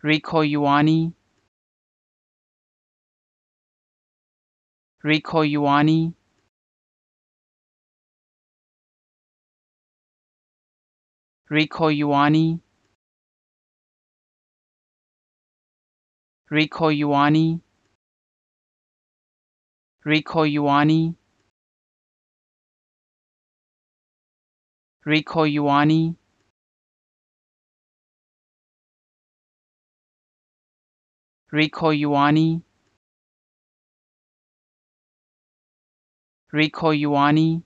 Rico Ioannou Rico Ioannou Rico Ioannou Rico Ioannou Rico Ioannou Rico Ioannou Rico Ioanni Rico Ioanni